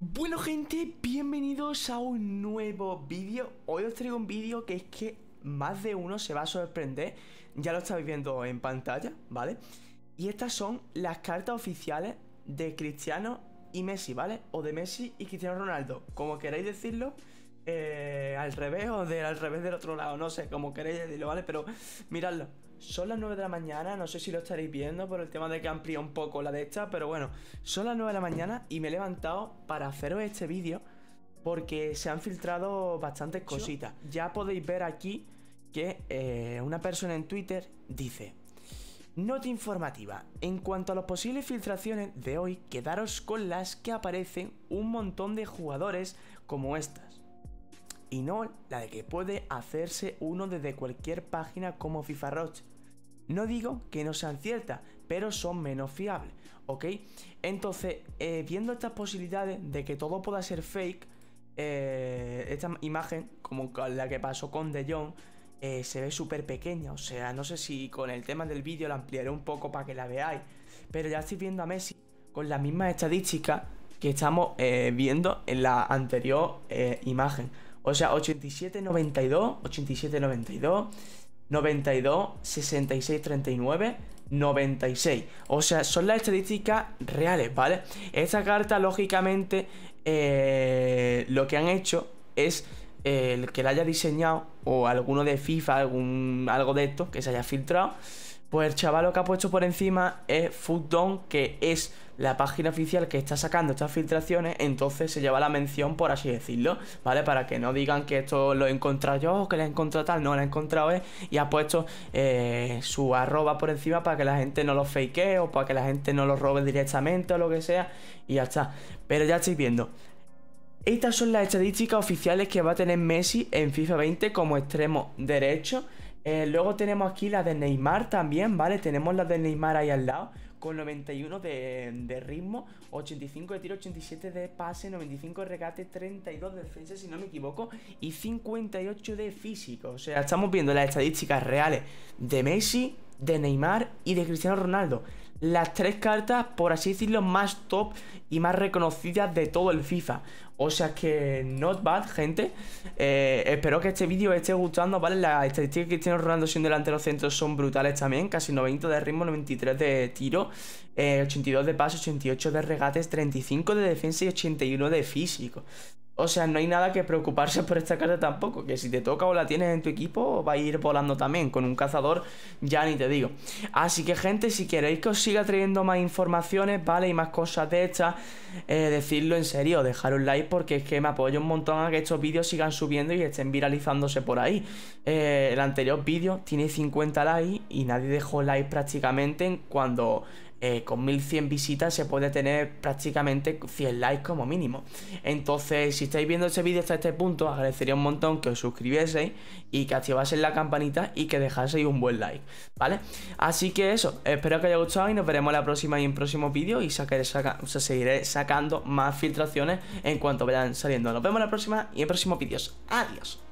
Bueno gente, bienvenidos a un nuevo vídeo Hoy os traigo un vídeo que es que más de uno se va a sorprender Ya lo estáis viendo en pantalla, ¿vale? Y estas son las cartas oficiales de Cristiano y Messi, ¿vale? O de Messi y Cristiano Ronaldo, como queréis decirlo eh, Al revés o del al revés del otro lado, no sé, como queréis decirlo, ¿vale? Pero miradlo son las 9 de la mañana, no sé si lo estaréis viendo por el tema de que amplía un poco la de pero bueno, son las 9 de la mañana y me he levantado para haceros este vídeo porque se han filtrado bastantes cositas. Ya podéis ver aquí que eh, una persona en Twitter dice, Nota informativa. En cuanto a las posibles filtraciones de hoy, quedaros con las que aparecen un montón de jugadores como estas y no la de que puede hacerse uno desde cualquier página como FIFA Roche. No digo que no sean ciertas, pero son menos fiables, ¿ok? Entonces, eh, viendo estas posibilidades de que todo pueda ser fake, eh, esta imagen, como la que pasó con De Jong, eh, se ve súper pequeña. O sea, no sé si con el tema del vídeo la ampliaré un poco para que la veáis. Pero ya estoy viendo a Messi con las mismas estadísticas que estamos viendo en la anterior imagen. O sea, 87, 92, 87, 92, 92, 66, 39, 96. O sea, son las estadísticas reales, ¿vale? Esta carta, lógicamente, eh, lo que han hecho es el eh, que la haya diseñado o alguno de FIFA, algún, algo de esto que se haya filtrado. Pues el chaval lo que ha puesto por encima es Footdown, que es la página oficial que está sacando estas filtraciones, entonces se lleva la mención, por así decirlo, ¿vale? Para que no digan que esto lo he encontrado yo o que lo he encontrado tal, no, lo he encontrado él ¿eh? y ha puesto eh, su arroba por encima para que la gente no lo fakee o para que la gente no lo robe directamente o lo que sea, y ya está. Pero ya estáis viendo, estas son las estadísticas oficiales que va a tener Messi en FIFA 20 como extremo derecho. Eh, luego tenemos aquí la de Neymar también, ¿vale? Tenemos la de Neymar ahí al lado con 91 de, de, ritmo, 85 de tiro, 87 de pase, 95 de regate, 32 de defensa, si no me equivoco, y 58 de físico. O sea, estamos viendo las estadísticas reales de Messi, de Neymar y de Cristiano Ronaldo las tres cartas, por así decirlo, más top y más reconocidas de todo el FIFA. O sea que, not bad, gente. Eh, espero que este vídeo esté gustando, ¿vale? Las estadísticas que tiene Ronaldo sin delantero centros son brutales también. Casi 90 de ritmo, 93 de tiro, 82 eh, de paso, 88 de regates, 35 de defensa y 81 de físico. O sea, no hay nada que preocuparse por esta carta tampoco, que si te toca o la tienes en tu equipo va a ir volando también, con un cazador ya ni te digo. Así que gente, si queréis que os siga trayendo más informaciones, ¿vale? Y más cosas de estas, eh, decirlo en serio, dejar un like porque es que me apoyo un montón a que estos vídeos sigan subiendo y estén viralizándose por ahí. Eh, el anterior vídeo tiene 50 likes y nadie dejó like prácticamente cuando eh, con 1100 visitas se puede tener prácticamente 100 likes como mínimo. Entonces, si estáis viendo este vídeo hasta este punto, agradecería un montón que os suscribieseis y que activaseis la campanita y que dejaseis un buen like, ¿vale? Así que eso, espero que haya gustado y nos veremos la próxima y en próximo vídeo y seguiré sacando más filtraciones en cuanto vayan saliendo. Nos vemos la próxima y en próximos vídeos. Adiós.